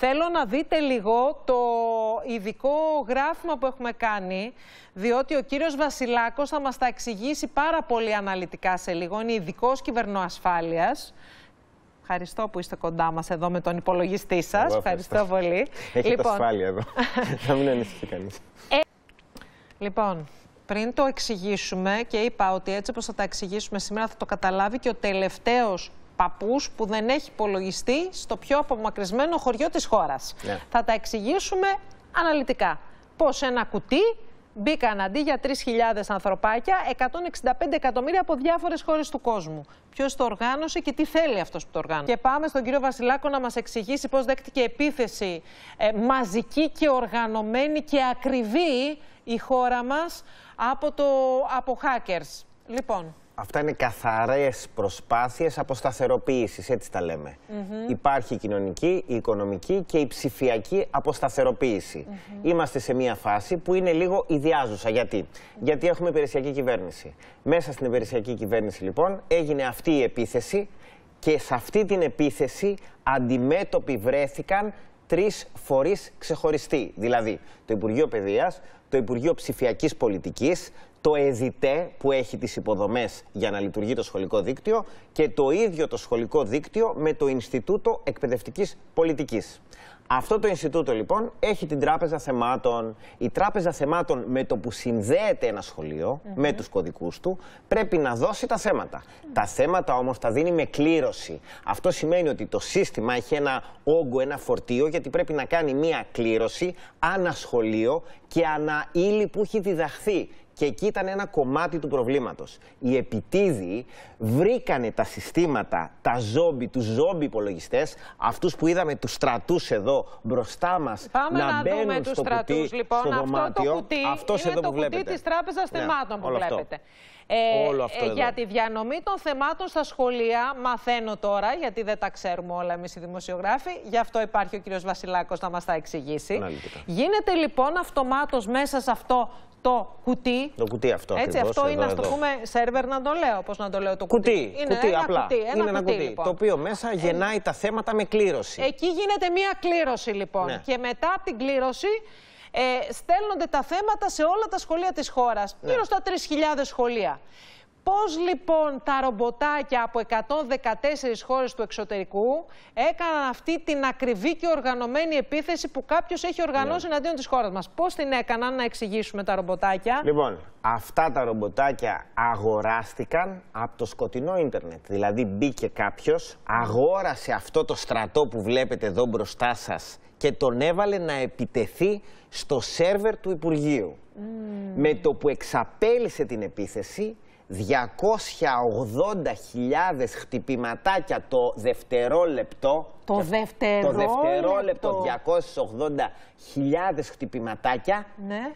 Θέλω να δείτε λίγο το ειδικό γράφημα που έχουμε κάνει, διότι ο κύριος Βασιλάκος θα μας τα εξηγήσει πάρα πολύ αναλυτικά σε λίγο. Είναι ειδικός κυβερνοασφάλειας. Ευχαριστώ που είστε κοντά μας εδώ με τον υπολογιστή σας. Ευχαριστώ πολύ. Έχετε λοιπόν... ασφάλεια εδώ. Θα μην ανησυχεί κανείς. Ε, λοιπόν, πριν το εξηγήσουμε και είπα ότι έτσι όπως θα τα εξηγήσουμε σήμερα θα το καταλάβει και ο τελευταίος παππούς που δεν έχει υπολογιστεί στο πιο απομακρυσμένο χωριό της χώρας. Ναι. Θα τα εξηγήσουμε αναλυτικά. Πώς ένα κουτί μπήκαν αντί για 3.000 ανθρωπάκια 165 εκατομμύρια από διάφορες χώρες του κόσμου. Ποιος το οργάνωσε και τι θέλει αυτός που το οργάνωσε. Και πάμε στον κύριο Βασιλάκο να μας εξηγήσει πώς δέχτηκε επίθεση ε, μαζική και οργανωμένη και ακριβή η χώρα μας από, το, από hackers. Λοιπόν. Αυτά είναι καθαρές προσπάθειες αποσταθεροποίησης, έτσι τα λέμε. Υπάρχει η κοινωνική, η οικονομική και η ψηφιακή αποσταθεροποίηση. Mm Είμαστε σε μια φάση που είναι λίγο ιδιάζουσα. Γιατί? Γιατί έχουμε υπηρεσιακή κυβέρνηση. Μέσα στην υπηρεσιακή κυβέρνηση λοιπόν έγινε αυτή η επίθεση και σε αυτή την επίθεση αντιμέτωποι βρέθηκαν τρεις φορείς ξεχωριστοί. Δηλαδή το Υπουργείο Παιδείας, το Υπουργείο Ψηφιακής Πολιτικής, το ΕΔΙΤΕ που έχει τις υποδομές για να λειτουργεί το σχολικό δίκτυο και το ίδιο το σχολικό δίκτυο με το Ινστιτούτο Εκπαιδευτικής Πολιτικής. Αυτό το Ινστιτούτο λοιπόν έχει την Τράπεζα Θεμάτων. Η Τράπεζα Θεμάτων με το που συνδέεται ένα σχολείο, με τους κωδικούς του, πρέπει να δώσει τα θέματα. Τα θέματα όμως τα δίνει με κλήρωση. Αυτό σημαίνει ότι το σύστημα έχει ένα όγκο, ένα φορτίο, γιατί πρέπει να κάνει μία κλήρωση ανά σχολείο και ανά ύλη που έχει διδαχθεί και εκεί ήταν ένα κομμάτι του προβλήματος. Οι επιτίδιοι βρήκανε τα συστήματα, τα ζόμπι, τους ζόμπι υπολογιστές, αυτούς που είδαμε τους στρατούς εδώ μπροστά μας να, να μπαίνουν στο τους κουτί, λοιπόν, στο δωμάτιο. Αυτό το κουτί είναι το κουτί βλέπετε. της Τράπεζας ναι, Θεμάτων που βλέπετε. Ε, όλο ε, για τη διανομή των θεμάτων στα σχολεία μαθαίνω τώρα, γιατί δεν τα ξέρουμε όλα εμείς οι δημοσιογράφοι, γι' αυτό υπάρχει ο κύριος Βασιλάκος να μας τα εξηγήσει. Γίνεται λοιπόν αυτομάτως μέσα σε αυτό το κουτί. κουτί αυτό. Έτσι, αυτό είναι, ας το πούμε, σερβερ να το λέω. Πώς να το λέω το κουτί. Κουτί, είναι κουτί ένα απλά. Κουτί, ένα είναι ένα κουτί. Λοιπόν. Το οποίο μέσα ε, γεννάει τα θέματα με κλήρωση. Εκεί γίνεται μία κλήρωση, λοιπόν. Ναι. Και μετά από την κλήρωση ε, στέλνονται τα θέματα σε όλα τα σχολεία της χώρας, Ναι. Γύρω στα 3.000 σχολεία. Πώς λοιπόν τα ρομποτάκια από 114 χώρες του εξωτερικού έκαναν αυτή την ακριβή και οργανωμένη επίθεση που κάποιος έχει οργανώσει ναι. εναντίον της χώρας μας. Πώς την έκαναν να εξηγήσουμε τα ρομποτάκια. Λοιπόν, αυτά τα ρομποτάκια αγοράστηκαν από το σκοτεινό ίντερνετ. Δηλαδή μπήκε κάποιος, αγόρασε αυτό το στρατό που βλέπετε εδώ μπροστά σας και τον έβαλε να επιτεθεί στο σερβερ του Υπουργείου. Με το που εξαπέλυσε την επίθεση, 280.000 χτυπηματάκια το δευτερόλεπτο. Το, δευτερόλεπτο. Το δευτερόλεπτο 280.000 χτυπηματάκια. Ναι.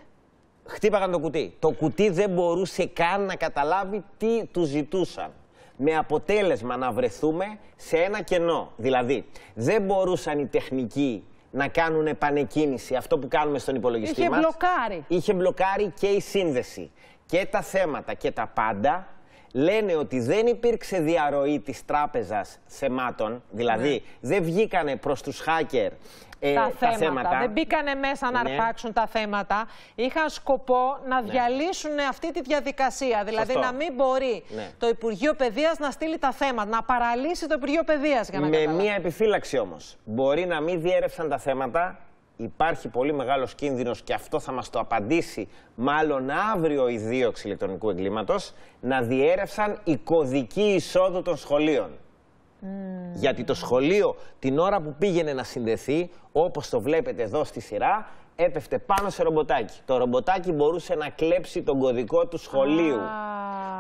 Χτύπαγαν το κουτί. Το κουτί δεν μπορούσε καν να καταλάβει τι του ζητούσαν. Με αποτέλεσμα να βρεθούμε σε ένα κενό. Δηλαδή, δεν μπορούσαν οι τεχνικοί να κάνουν επανεκκίνηση, αυτό που κάνουμε στον υπολογιστή Είχε μας. Είχε μπλοκάρει. Είχε μπλοκάρει και η σύνδεση και τα θέματα και τα πάντα λένε ότι δεν υπήρξε διαρροή της τράπεζας θεμάτων, δηλαδή ναι. δεν βγήκανε προς τους χάκερ ε, τα, τα θέματα. Δεν μπήκανε μέσα να ναι. αρπάξουν τα θέματα. Είχαν σκοπό να ναι. διαλύσουν αυτή τη διαδικασία. Δηλαδή να μην μπορεί το Υπουργείο Παιδείας να στείλει τα θέματα, να παραλύσει το Υπουργείο Παιδείας για να Με μία επιφύλαξη όμως. Μπορεί να μην διέρευσαν τα θέματα υπάρχει πολύ μεγάλος κίνδυνος και αυτό θα μας το απαντήσει μάλλον αύριο η δίωξη ηλεκτρονικού εγκλήματος, να διέρευσαν η κωδική εισόδου των σχολείων. Γιατί το σχολείο την ώρα που πήγαινε να συνδεθεί, όπως το βλέπετε εδώ στη σειρά, έπεφτε πάνω σε ρομποτάκι. Το ρομποτάκι μπορούσε να κλέψει τον κωδικό του σχολείου.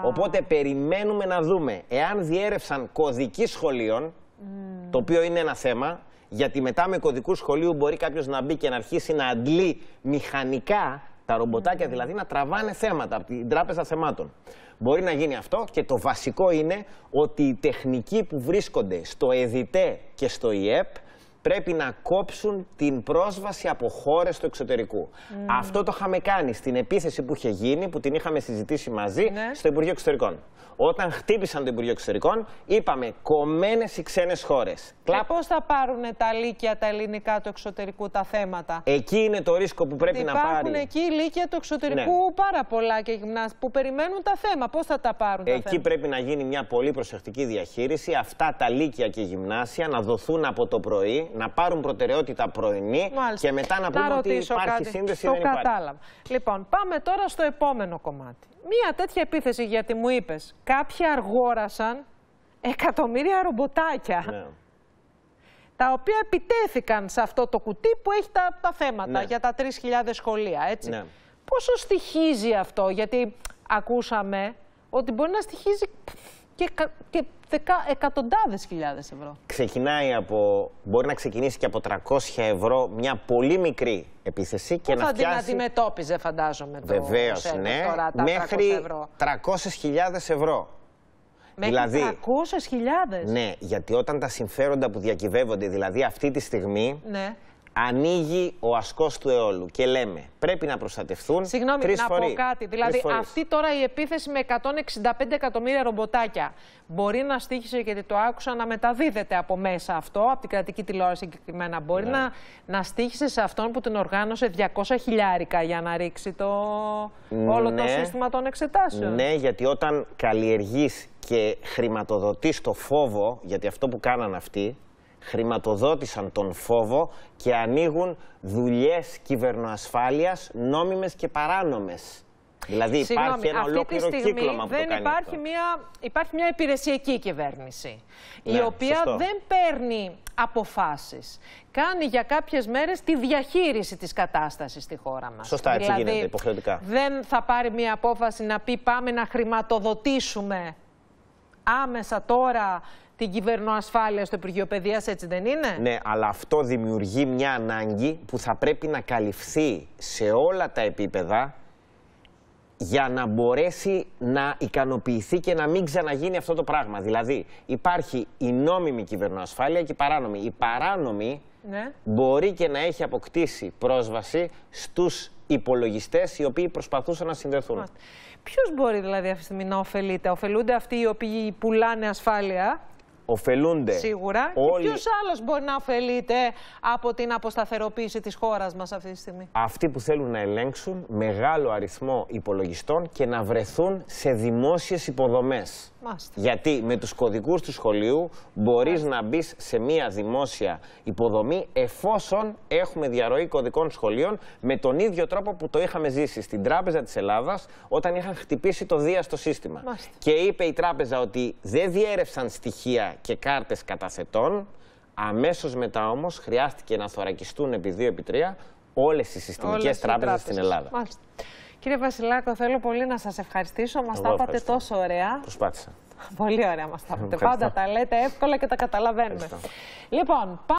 Οπότε περιμένουμε να δούμε εάν διέρευσαν κωδική σχολείων, mm. το οποίο είναι ένα θέμα, γιατί μετά με κωδικούς σχολείου μπορεί κάποιος να μπει και να αρχίσει να αντλεί μηχανικά τα ρομποτάκια, δηλαδή να τραβάνε θέματα από την τράπεζα θεμάτων. Μπορεί να γίνει αυτό και το βασικό είναι ότι οι τεχνικοί που βρίσκονται στο ΕΔΙΤΕ και στο ΙΕΠ πρέπει να κόψουν την πρόσβαση από χώρες του εξωτερικού. Αυτό το είχαμε κάνει στην επίθεση που είχε γίνει, που την είχαμε συζητήσει μαζί, ναι. στο Υπουργείο Εξωτερικών. Όταν χτύπησαν το Υπουργείο Εξωτερικών, είπαμε κομμένες οι ξένες χώρες. Ε, και Πώς θα πάρουν τα λύκια, τα ελληνικά του εξωτερικού τα θέματα. Εκεί είναι το ρίσκο που πρέπει Υπάρχουν να πάρει. Υπάρχουν εκεί λύκια του εξωτερικού ναι. πάρα πολλά και γυμνά που περιμένουν τα θέματα. Πώς θα τα πάρουν τα Εκεί πρέπει να γίνει μια πολύ προσεκτική διαχείριση. Αυτά τα λύκια και γυμνάσια να δοθούν από το πρωί, να πάρουν προτεραιότητα πρωινή και μετά να πούμε ότι υπάρχει κάτι. σύνδεση. Το κατάλαβα. Λοιπόν, πάμε τώρα στο επόμενο κομμάτι μία τέτοια επίθεση, γιατί μου είπες, κάποιοι αργόρασαν εκατομμύρια ρομποτάκια. Ναι. Τα οποία επιτέθηκαν σε αυτό το κουτί που έχει τα, τα θέματα ναι. για τα 3.000 σχολεία, έτσι. Ναι. Πόσο στοιχίζει αυτό, γιατί ακούσαμε ότι μπορεί να στοιχίζει και, και δεκα, εκατοντάδες χιλιάδες ευρώ. Ξεκινάει από, μπορεί να ξεκινήσει και από 300 ευρώ μια πολύ μικρή επίθεση και να θα Πώς Θα την αντιμετώπιζε φαντάζομαι το Βεβαίως, ναι, τώρα, τα μέχρι 300.000 ευρώ. Μέχρι δηλαδή, 300.000. Ναι, γιατί όταν τα συμφέροντα που διακυβεύονται, δηλαδή αυτή τη στιγμή, ναι ανοίγει ο ασκός του αιώλου και λέμε πρέπει να προστατευτούν. Συγγνώμη, να φορεί. πω κάτι. Δηλαδή, αυτή τώρα η επίθεση με 165 εκατομμύρια ρομποτάκια μπορεί να στήχησε, γιατί το άκουσα να μεταδίδεται από μέσα αυτό, από την κρατική τηλεόραση συγκεκριμένα. Μπορεί ναι. να, να στήχησε σε αυτόν που την οργάνωσε 200 χιλιάρικα για να ρίξει το... όλο το ναι. σύστημα των εξετάσεων. Ναι, γιατί όταν καλλιεργείς και χρηματοδοτείς το φόβο, γιατί αυτό που κάναν αυτοί, χρηματοδότησαν τον φόβο και ανοίγουν δουλειές κυβερνοασφάλειας νόμιμες και παράνομες. Δηλαδή υπάρχει ένα ολόκληρο κύκλωμα που δεν υπάρχει, Μια, υπάρχει μια υπηρεσιακή κυβέρνηση, η ναι, οποία δεν παίρνει αποφάσεις. Κάνει για κάποιες μέρες τη διαχείριση της κατάστασης στη χώρα μας. Σωστά, έτσι δηλαδή, γίνεται υποχρεωτικά. Δεν θα πάρει μια απόφαση να πει πάμε να χρηματοδοτήσουμε άμεσα τώρα την κυβερνοασφάλεια στο Υπουργείο Παιδείας, έτσι δεν είναι. Ναι, αλλά αυτό δημιουργεί μια ανάγκη που θα πρέπει να καλυφθεί σε όλα τα επίπεδα για να μπορέσει να ικανοποιηθεί και να μην ξαναγίνει αυτό το πράγμα. Δηλαδή, υπάρχει η νόμιμη κυβερνοασφάλεια και η παράνομη. Η παράνομη ναι. μπορεί και να έχει αποκτήσει πρόσβαση στους υπολογιστές οι οποίοι προσπαθούσαν να συνδεθούν. Ποιος μπορεί δηλαδή αυτή τη στιγμή να ωφελείται. Ωφελούνται αυτοί οι οποίοι πουλάνε ασφάλεια Οφελούνται. Σίγουρα. Όλοι... Ποιος άλλος μπορεί να ωφελείται από την αποσταθεροποίηση της χώρας μας αυτή τη στιγμή. Αυτοί που θέλουν να ελέγξουν μεγάλο αριθμό υπολογιστών και να βρεθούν σε δημόσιες υποδομές. Γιατί με τους κωδικούς του σχολείου μπορείς να μπεις σε μία δημόσια υποδομή εφόσον έχουμε διαρροή κωδικών σχολείων με τον ίδιο τρόπο που το είχαμε ζήσει στην Τράπεζα της Ελλάδας όταν είχαν χτυπήσει το Δία στο σύστημα. Μάλιστα. Και είπε η Τράπεζα ότι δεν διέρευσαν στοιχεία και κάρτες καταθετών. Αμέσως μετά όμως χρειάστηκε να θωρακιστούν επί δύο επί 3 όλες οι συστημικές τράπεζες, στην Ελλάδα. Κύριε Βασιλάκο, θέλω πολύ να σας ευχαριστήσω. Μας τα είπατε τόσο ωραία. Προσπάθησα. Πολύ ωραία μας τα είπατε. Πάντα τα λέτε εύκολα και τα καταλαβαίνουμε. Λοιπόν,